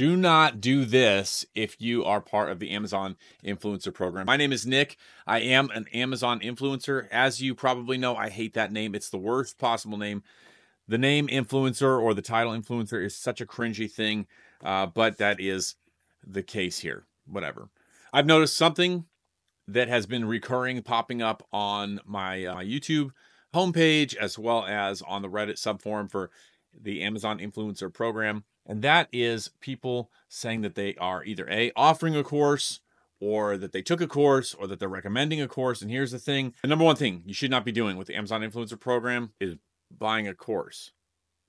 Do not do this if you are part of the Amazon influencer program. My name is Nick. I am an Amazon influencer. As you probably know, I hate that name. It's the worst possible name. The name influencer or the title influencer is such a cringy thing, uh, but that is the case here. Whatever. I've noticed something that has been recurring popping up on my, uh, my YouTube homepage as well as on the Reddit subforum for the Amazon Influencer Program. And that is people saying that they are either A, offering a course, or that they took a course, or that they're recommending a course. And here's the thing the number one thing you should not be doing with the Amazon Influencer Program is buying a course.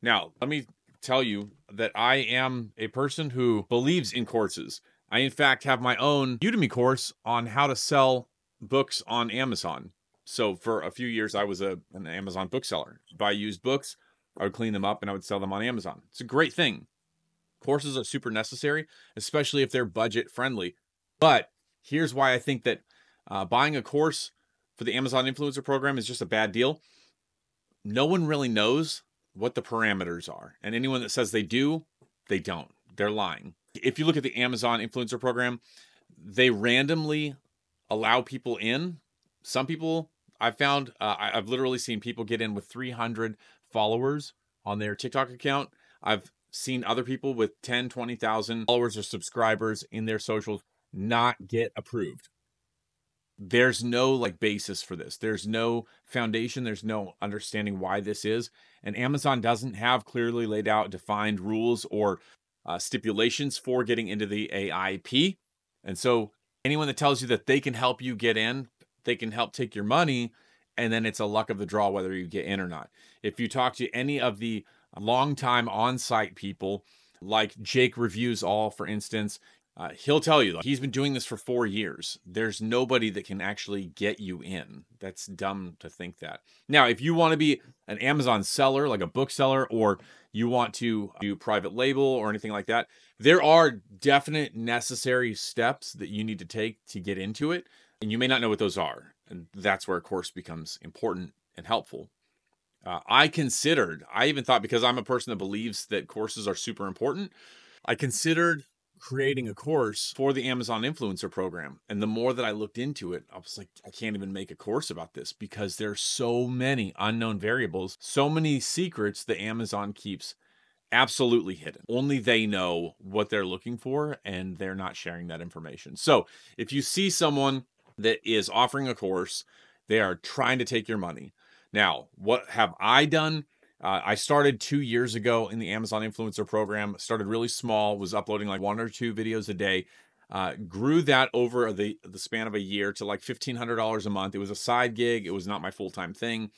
Now, let me tell you that I am a person who believes in courses. I, in fact, have my own Udemy course on how to sell books on Amazon. So, for a few years, I was a, an Amazon bookseller. Buy used books, I would clean them up and I would sell them on Amazon. It's a great thing. Courses are super necessary, especially if they're budget friendly. But here's why I think that uh, buying a course for the Amazon influencer program is just a bad deal. No one really knows what the parameters are. And anyone that says they do, they don't. They're lying. If you look at the Amazon influencer program, they randomly allow people in. Some people I found uh, I, have literally seen people get in with 300 followers on their TikTok account. I've seen other people with 10, 20,000 followers or subscribers in their socials not get approved. There's no like basis for this. There's no foundation. There's no understanding why this is. And Amazon doesn't have clearly laid out defined rules or uh, stipulations for getting into the AIP. And so anyone that tells you that they can help you get in they can help take your money and then it's a luck of the draw whether you get in or not. If you talk to any of the longtime on-site people like Jake Reviews All, for instance, uh, he'll tell you he's been doing this for four years. There's nobody that can actually get you in. That's dumb to think that. Now, if you want to be an Amazon seller, like a bookseller, or you want to do private label or anything like that, there are definite necessary steps that you need to take to get into it and you may not know what those are. And that's where a course becomes important and helpful. Uh, I considered, I even thought because I'm a person that believes that courses are super important, I considered creating a course for the Amazon influencer program. And the more that I looked into it, I was like, I can't even make a course about this because there's so many unknown variables, so many secrets that Amazon keeps absolutely hidden. Only they know what they're looking for and they're not sharing that information. So if you see someone that is offering a course. They are trying to take your money. Now, what have I done? Uh, I started two years ago in the Amazon Influencer Program, started really small, was uploading like one or two videos a day, uh, grew that over the, the span of a year to like $1,500 a month. It was a side gig, it was not my full time thing.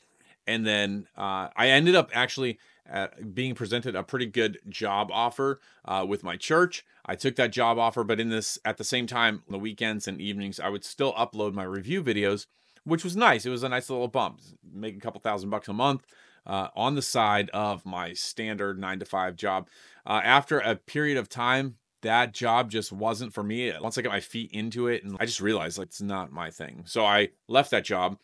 And then uh, I ended up actually at being presented a pretty good job offer uh, with my church. I took that job offer, but in this at the same time, the weekends and evenings, I would still upload my review videos, which was nice. It was a nice little bump, make a couple thousand bucks a month. Uh, on the side of my standard nine to five job. Uh, after a period of time, that job just wasn't for me. Once I got my feet into it, and I just realized like it's not my thing. So I left that job,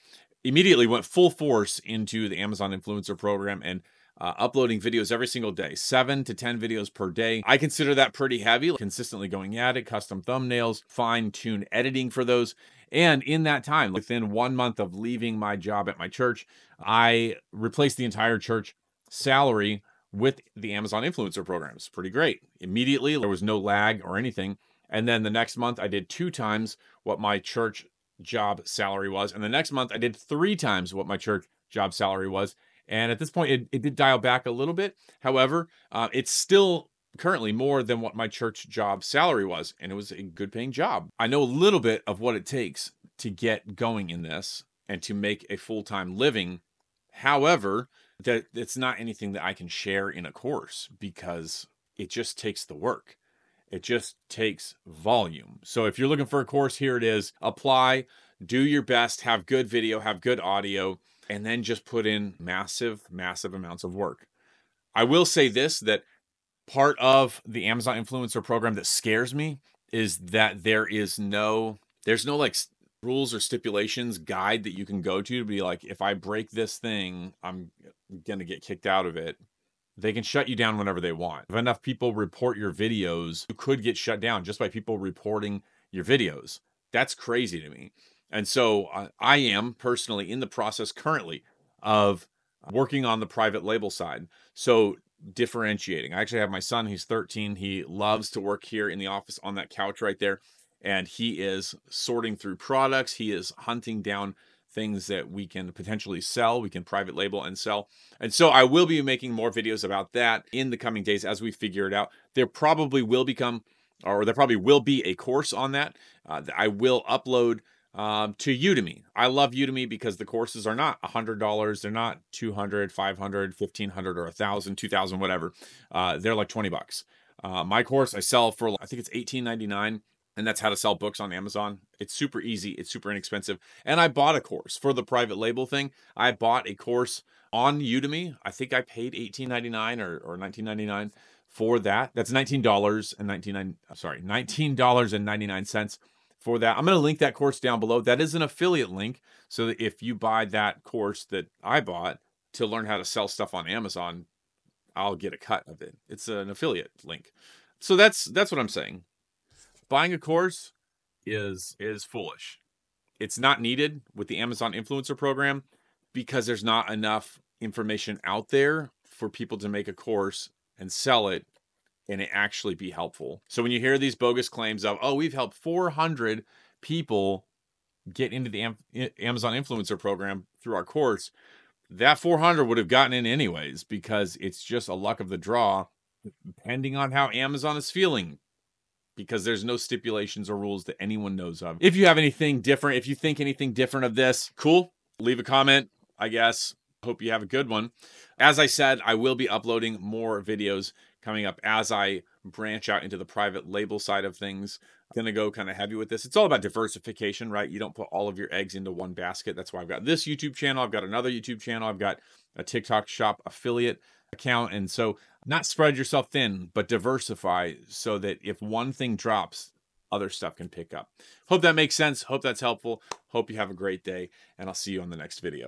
immediately went full force into the Amazon influencer program and uh, uploading videos every single day, seven to 10 videos per day. I consider that pretty heavy, consistently going at it, custom thumbnails, fine tune editing for those. And in that time, within one month of leaving my job at my church, I replaced the entire church salary with the Amazon influencer programs. Pretty great. Immediately, there was no lag or anything. And then the next month, I did two times what my church job salary was. And the next month, I did three times what my church job salary was. And at this point, it, it did dial back a little bit. However, uh, it's still currently more than what my church job salary was, and it was a good paying job. I know a little bit of what it takes to get going in this and to make a full time living. However, that it's not anything that I can share in a course because it just takes the work. It just takes volume. So if you're looking for a course, here it is. Apply, do your best, have good video, have good audio, and then just put in massive, massive amounts of work. I will say this that part of the Amazon influencer program that scares me is that there is no there's no like rules or stipulations guide that you can go to to be like if I break this thing, I'm going to get kicked out of it. They can shut you down whenever they want. If enough people report your videos, you could get shut down just by people reporting your videos. That's crazy to me. And so uh, I am personally in the process currently of working on the private label side. So differentiating. I actually have my son, he's 13. He loves to work here in the office on that couch right there. And he is sorting through products, he is hunting down things that we can potentially sell, we can private label and sell. And so I will be making more videos about that in the coming days as we figure it out. There probably will become, or there probably will be a course on that. Uh, I will upload um, to Udemy. I love Udemy because the courses are not $100, they're not 200, 500, 1500 or 1000, 2000 whatever. Uh, they're like 20 bucks. Uh, my course I sell for I think it's 18.99 and that's how to sell books on Amazon. It's super easy, it's super inexpensive. And I bought a course for the private label thing. I bought a course on Udemy. I think I paid 18.99 or or 19.99 for that. That's $19 and 99 sorry, $19.99 for that. I'm going to link that course down below. That is an affiliate link. So that if you buy that course that I bought to learn how to sell stuff on Amazon, I'll get a cut of it. It's an affiliate link. So that's that's what I'm saying. Buying a course is is foolish. It's not needed with the Amazon influencer program because there's not enough information out there for people to make a course and sell it and it actually be helpful. So when you hear these bogus claims of, oh, we've helped 400 people get into the Am- Amazon influencer program through our course, that 400 would have gotten in anyways because it's just a luck of the draw depending on how Amazon is feeling because there's no stipulations or rules that anyone knows of. If you have anything different, if you think anything different of this, cool, leave a comment, I guess. Hope you have a good one. As I said, I will be uploading more videos coming up as I branch out into the private label side of things. I'm gonna go kind of heavy with this. It's all about diversification, right? You don't put all of your eggs into one basket. That's why I've got this YouTube channel. I've got another YouTube channel. I've got a TikTok shop affiliate account. And so not spread yourself thin, but diversify so that if one thing drops, other stuff can pick up. Hope that makes sense. Hope that's helpful. Hope you have a great day and I'll see you on the next video.